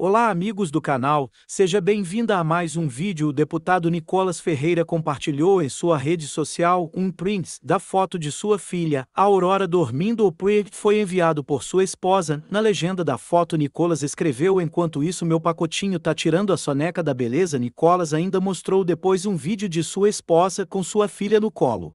Olá amigos do canal, seja bem-vinda a mais um vídeo. O deputado Nicolas Ferreira compartilhou em sua rede social um print da foto de sua filha, Aurora dormindo. O print foi enviado por sua esposa. Na legenda da foto, Nicolas escreveu, enquanto isso meu pacotinho tá tirando a soneca da beleza. Nicolas ainda mostrou depois um vídeo de sua esposa com sua filha no colo.